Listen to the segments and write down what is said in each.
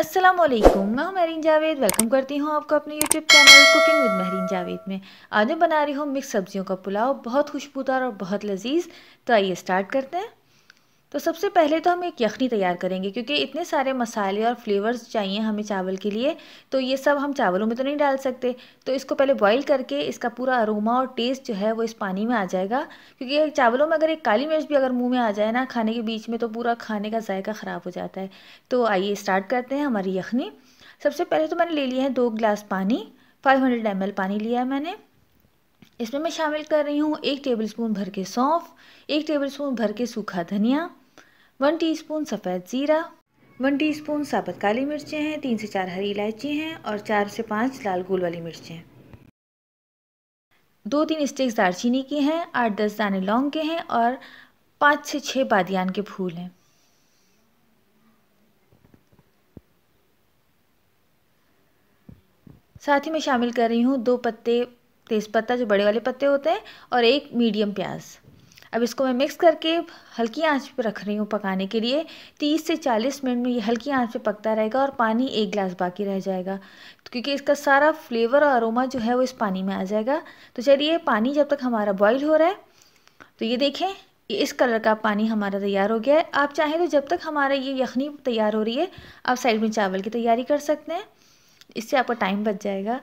असलम मैं महरीन जावेद वेलकम करती हूँ आपको अपने YouTube channel cooking with Mehreen Javed में आज मैं बना रही हूँ मिक्स सब्जियों का पुलाव बहुत खुशबूदार और बहुत लजीज तो आइए स्टार्ट करते हैं तो सबसे पहले तो हम एक यखनी तैयार करेंगे क्योंकि इतने सारे मसाले और फ्लेवर्स चाहिए हमें चावल के लिए तो ये सब हम चावलों में तो नहीं डाल सकते तो इसको पहले बॉईल करके इसका पूरा अरोमा और टेस्ट जो है वो इस पानी में आ जाएगा क्योंकि चावलों में अगर एक काली मिर्च भी अगर मुँह में आ जाए ना खाने के बीच में तो पूरा खाने का जायका ख़राब हो जाता है तो आइए स्टार्ट करते हैं हमारी यखनी सबसे पहले तो मैंने ले लिया है दो गिलास पानी फाइव हंड्रेड एम एल पानी लिया है मैंने इसमें मैं शामिल कर रही हूँ एक टेबलस्पून भर के सौंफ एक टेबलस्पून भर के सूखा धनिया वन टीस्पून सफ़ेद ज़ीरा वन टीस्पून साबुत काली मिर्चें हैं तीन से चार हरी इलायची हैं और चार से पाँच लाल गुल वाली मिर्चें दो तीन स्टिक्स दालचीनी की हैं आठ दस दाने लौंग के हैं और पाँच से छः बादियान के फूल हैं साथ ही मैं शामिल कर रही हूँ दो पत्ते तेज़पत्ता जो बड़े वाले पत्ते होते हैं और एक मीडियम प्याज़ अब इसको मैं मिक्स करके हल्की आंच पर रख रही हूँ पकाने के लिए 30 से 40 मिनट में ये हल्की आंच पे पकता रहेगा और पानी एक गिलास बाकी रह जाएगा तो क्योंकि इसका सारा फ्लेवर और अरोमा जो है वो इस पानी में आ जाएगा तो चलिए पानी जब तक हमारा बॉयल हो रहा है तो ये देखें इस कलर का पानी हमारा तैयार हो गया है आप चाहें तो जब तक हमारा ये यखनी तैयार हो रही है आप साइड में चावल की तैयारी कर सकते हैं इससे आपका टाइम बच जाएगा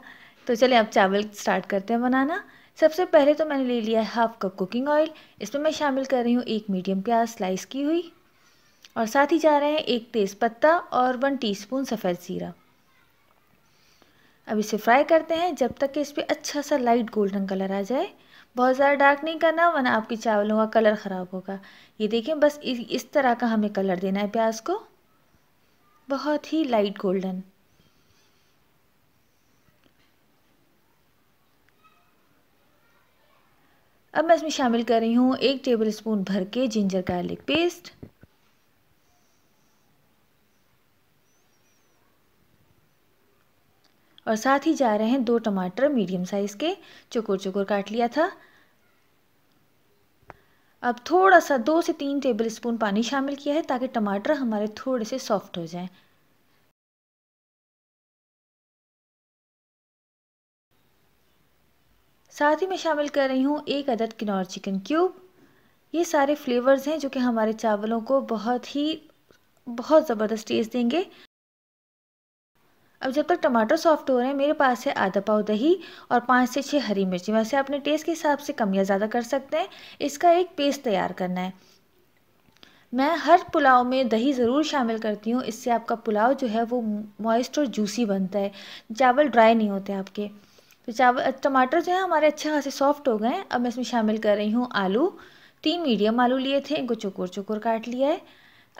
तो चलिए आप चावल स्टार्ट करते हैं बनाना सबसे पहले तो मैंने ले लिया है हाफ कप कुकिंग ऑयल इसमें मैं शामिल कर रही हूँ एक मीडियम प्याज स्लाइस की हुई और साथ ही जा रहे हैं एक तेज़ पत्ता और वन टीस्पून सफ़ेद जीरा अब इसे फ्राई करते हैं जब तक कि इस पर अच्छा सा लाइट गोल्डन कलर आ जाए बहुत ज़्यादा डार्क नहीं करना वरना आपके चावलों का कलर ख़राब होगा ये देखें बस इस तरह का हमें कलर देना है प्याज को बहुत ही लाइट गोल्डन अब मैं इसमें शामिल कर रही हूँ एक टेबल स्पून भर के जिंजर गार्लिक पेस्ट और साथ ही जा रहे हैं दो टमाटर मीडियम साइज़ के चकोर चकोर काट लिया था अब थोड़ा सा दो से तीन टेबल स्पून पानी शामिल किया है ताकि टमाटर हमारे थोड़े से सॉफ्ट हो जाएं साथ ही मैं शामिल कर रही हूँ एक अदद किनौर चिकन क्यूब ये सारे फ्लेवर्स हैं जो कि हमारे चावलों को बहुत ही बहुत ज़बरदस्त टेस्ट देंगे अब जब तक टमाटर सॉफ्ट हो रहे हैं मेरे पास है आधा पाव दही और पाँच से छः हरी मिर्ची वैसे अपने टेस्ट के हिसाब से कमियाँ ज़्यादा कर सकते हैं इसका एक पेस्ट तैयार करना है मैं हर पुलाव में दही ज़रूर शामिल करती हूँ इससे आपका पुलाव जो है वो मॉइस्ट और जूसी बनता है चावल ड्राई नहीं होते आपके तो चावल टमाटर जो है हमारे अच्छे खासे सॉफ्ट हो गए हैं अब मैं इसमें शामिल कर रही हूँ आलू तीन मीडियम आलू लिए थे इनको चुकुर चुकुर काट लिया है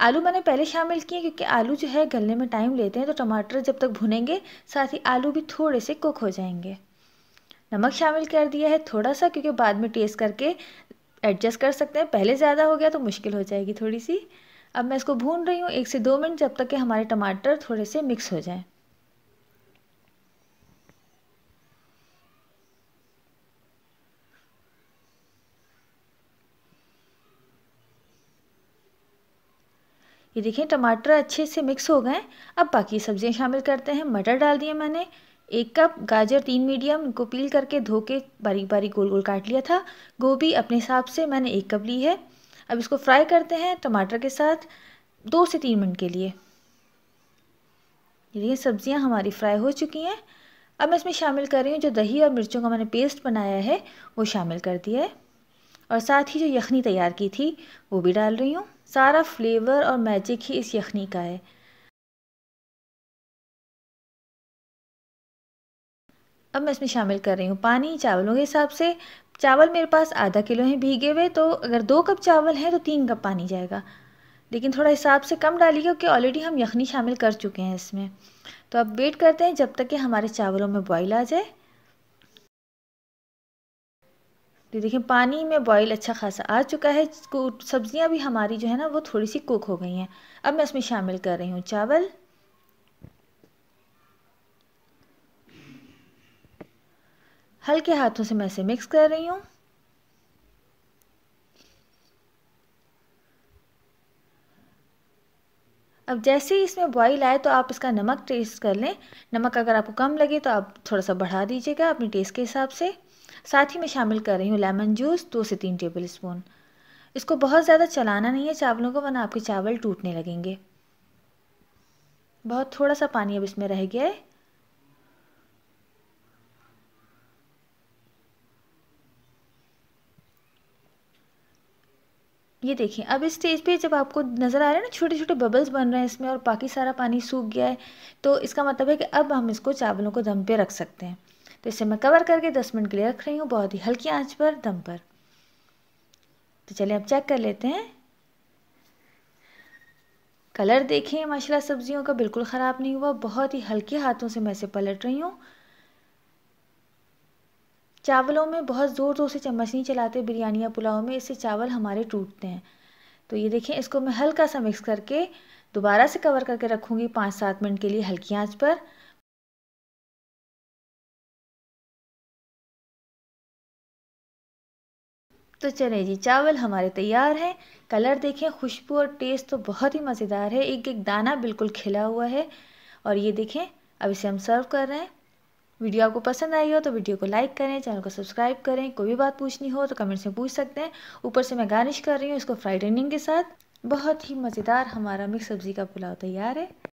आलू मैंने पहले शामिल किए क्योंकि आलू जो है गलने में टाइम लेते हैं तो टमाटर जब तक भुनेंगे साथ ही आलू भी थोड़े से कुक हो जाएंगे नमक शामिल कर दिया है थोड़ा सा क्योंकि बाद में टेस्ट करके एडजस्ट कर सकते हैं पहले ज़्यादा हो गया तो मुश्किल हो जाएगी थोड़ी सी अब मैं इसको भून रही हूँ एक से दो मिनट जब तक कि हमारे टमाटर थोड़े से मिक्स हो जाएँ ये देखें टमाटर अच्छे से मिक्स हो गए अब बाकी सब्ज़ियाँ शामिल करते हैं मटर डाल दिए मैंने एक कप गाजर तीन मीडियम इनको पील करके धो के बारीक बारीक गोल गोल काट लिया था गोभी अपने हिसाब से मैंने एक कप ली है अब इसको फ्राई करते हैं टमाटर के साथ दो से तीन मिनट के लिए ये सब्ज़ियाँ हमारी फ्राई हो चुकी हैं अब मैं इसमें शामिल कर रही हूँ जो दही और मिर्चों का मैंने पेस्ट बनाया है वो शामिल कर दिया है और साथ ही जो यखनी तैयार की थी वो भी डाल रही हूँ सारा फ्लेवर और मैजिक ही इस यखनी का है अब मैं इसमें शामिल कर रही हूँ पानी चावलों के हिसाब से चावल मेरे पास आधा किलो हैं भीगे हुए तो अगर दो कप चावल हैं तो तीन कप पानी जाएगा लेकिन थोड़ा हिसाब से कम डालिएगा क्योंकि ऑलरेडी हम यखनी शामिल कर चुके हैं इसमें तो अब वेट करते हैं जब तक कि हमारे चावलों में बॉईल आ जाए तो देखिए पानी में बॉईल अच्छा खासा आ चुका है सब्जियां भी हमारी जो है ना वो थोड़ी सी कुक हो गई हैं अब मैं इसमें शामिल कर रही हूँ चावल हल्के हाथों से मैं इसे मिक्स कर रही हूँ अब जैसे ही इसमें बॉईल आए तो आप इसका नमक टेस्ट कर लें नमक अगर आपको कम लगे तो आप थोड़ा सा बढ़ा दीजिएगा अपने टेस्ट के हिसाब से साथ ही मैं शामिल कर रही हूँ लेमन जूस दो से तीन टेबल स्पून इसको बहुत ज़्यादा चलाना नहीं है चावलों को वरना आपके चावल टूटने लगेंगे बहुत थोड़ा सा पानी अब इसमें रह गया है ये देखिए अब इस स्टेज पे जब आपको नज़र आ रहा है ना छोटे छोटे बबल्स बन रहे हैं इसमें और बाकी सारा पानी सूख गया है तो इसका मतलब है कि अब हम इसको चावलों को दम पे रख सकते हैं तो इसे मैं कवर करके 10 मिनट के लिए रख रही हूँ बहुत ही हल्की आंच पर दम पर तो चलिए अब चेक कर लेते हैं कलर देखें माशाल्लाह सब्जियों का बिल्कुल ख़राब नहीं हुआ बहुत ही हल्के हाथों से मैं इसे पलट रही हूँ चावलों में बहुत ज़ोर ज़ोर से चम्मच नहीं चलाते बिरयानी या पुलाव में इससे चावल हमारे टूटते हैं तो ये देखें इसको मैं हल्का सा मिक्स करके दोबारा से कवर करके रखूँगी पाँच सात मिनट के लिए हल्की आँच पर तो चले जी चावल हमारे तैयार हैं कलर देखें खुशबू और टेस्ट तो बहुत ही मज़ेदार है एक एक दाना बिल्कुल खिला हुआ है और ये देखें अब इसे हम सर्व कर रहे हैं वीडियो आपको पसंद आई हो तो वीडियो को लाइक करें चैनल को सब्सक्राइब करें कोई भी बात पूछनी हो तो कमेंट्स में पूछ सकते हैं ऊपर से मैं गार्निश कर रही हूँ इसको फ्राइड रनिंग के साथ बहुत ही मज़ेदार हमारा मिक्स सब्ज़ी का पुलाव तैयार है